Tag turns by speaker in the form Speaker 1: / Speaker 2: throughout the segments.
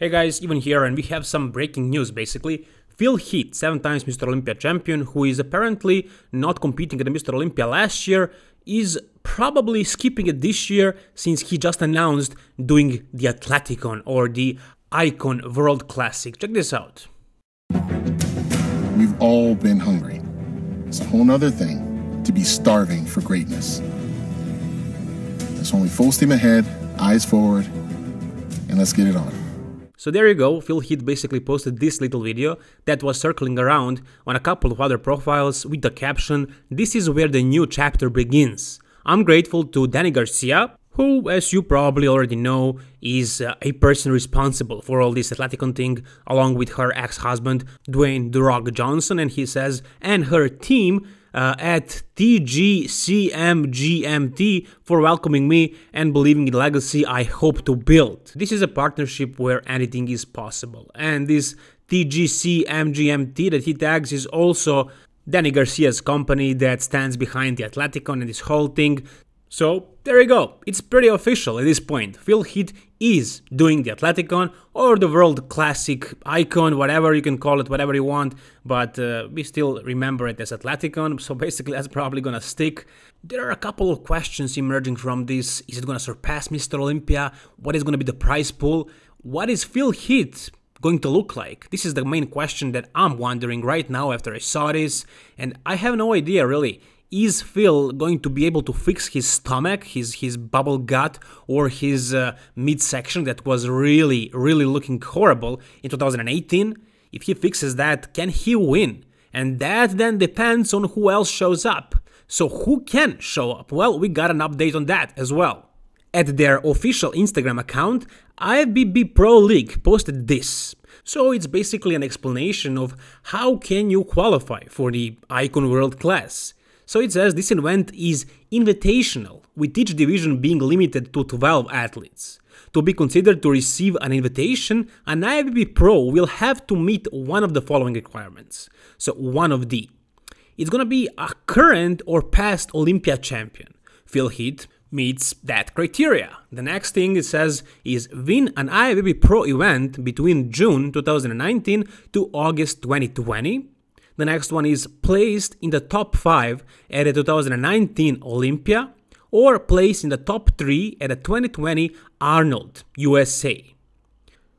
Speaker 1: Hey guys, even here and we have some breaking news basically. Phil Heath, seven times Mr. Olympia champion, who is apparently not competing at the Mr. Olympia last year, is probably skipping it this year since he just announced doing the Atleticon or the Icon World Classic. Check this out. We've all been hungry. It's a whole other thing to be starving for greatness. It's only full steam ahead, eyes forward, and let's get it on. So there you go, Phil Heath basically posted this little video that was circling around on a couple of other profiles with the caption, this is where the new chapter begins. I'm grateful to Danny Garcia, who, as you probably already know, is uh, a person responsible for all this Atlanticon thing, along with her ex-husband, Dwayne The Rock Johnson, and he says, and her team uh, at TGCMGMT for welcoming me and believing in the legacy I hope to build. This is a partnership where anything is possible. And this TGCMGMT that he tags is also Danny Garcia's company that stands behind the Atleticon and this whole thing. So there you go, it's pretty official at this point. Phil Heath is doing the Atleticon or the World Classic Icon, whatever you can call it, whatever you want, but uh, we still remember it as Atleticon, so basically that's probably gonna stick. There are a couple of questions emerging from this. Is it gonna surpass Mr. Olympia? What is gonna be the prize pool? What is Phil Heath going to look like? This is the main question that I'm wondering right now after I saw this, and I have no idea really is Phil going to be able to fix his stomach, his his bubble gut, or his uh, midsection that was really really looking horrible in 2018? If he fixes that, can he win? And that then depends on who else shows up. So who can show up? Well, we got an update on that as well. At their official Instagram account, IFBB Pro League posted this. So it's basically an explanation of how can you qualify for the Icon World class. So it says this event is invitational, with each division being limited to 12 athletes. To be considered to receive an invitation, an IBB Pro will have to meet one of the following requirements. So one of the. It's gonna be a current or past Olympia champion. Phil Heath meets that criteria. The next thing it says is win an IBB Pro event between June 2019 to August 2020 the next one is placed in the top 5 at the 2019 Olympia or placed in the top 3 at the 2020 Arnold, USA.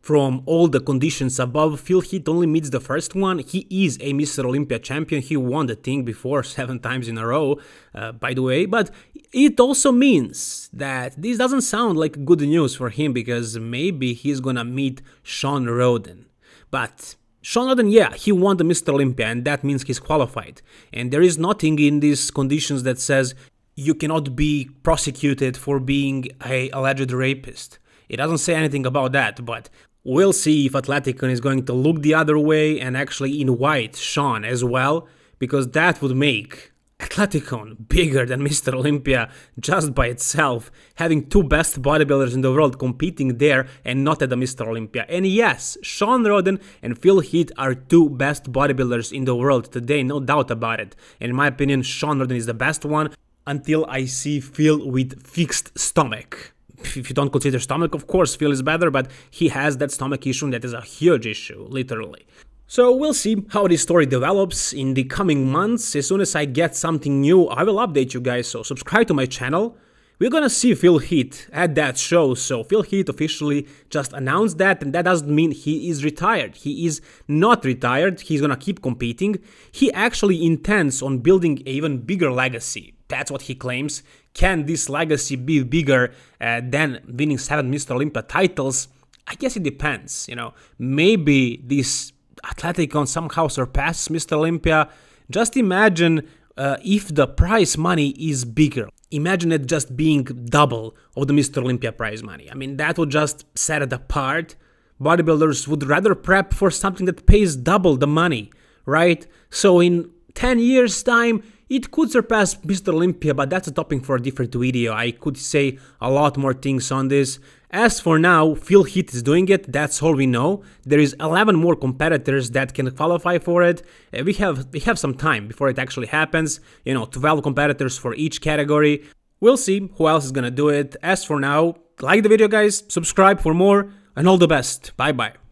Speaker 1: From all the conditions above, Phil Heath only meets the first one. He is a Mr. Olympia champion. He won the thing before seven times in a row, uh, by the way. But it also means that this doesn't sound like good news for him because maybe he's gonna meet Sean Roden. But Sean Loden, yeah, he won the Mr. Olympia and that means he's qualified. And there is nothing in these conditions that says you cannot be prosecuted for being a alleged rapist. It doesn't say anything about that, but we'll see if Atleticon is going to look the other way and actually invite Sean as well, because that would make Atleticon, bigger than Mr. Olympia just by itself, having two best bodybuilders in the world competing there and not at the Mr. Olympia. And yes, Sean Roden and Phil Heath are two best bodybuilders in the world today, no doubt about it. And in my opinion, Sean Roden is the best one until I see Phil with fixed stomach if you don't consider stomach, of course, Phil is better, but he has that stomach issue that is a huge issue, literally. So we'll see how this story develops in the coming months. As soon as I get something new, I will update you guys, so subscribe to my channel. We're gonna see Phil Heath at that show, so Phil Heath officially just announced that, and that doesn't mean he is retired. He is not retired, he's gonna keep competing. He actually intends on building an even bigger legacy. That's what he claims. Can this legacy be bigger uh, than winning seven Mr. Olympia titles? I guess it depends, you know. Maybe this Atletico somehow surpasses Mr. Olympia, just imagine uh, if the prize money is bigger. Imagine it just being double of the Mr. Olympia prize money. I mean, that would just set it apart. Bodybuilders would rather prep for something that pays double the money, right? So in 10 years' time, it could surpass Mr. Olympia, but that's a topic for a different video. I could say a lot more things on this. As for now, Phil Heath is doing it, that's all we know. There is 11 more competitors that can qualify for it. Uh, we have we have some time before it actually happens, you know, 12 competitors for each category. We'll see who else is gonna do it. As for now, like the video guys, subscribe for more, and all the best. Bye bye.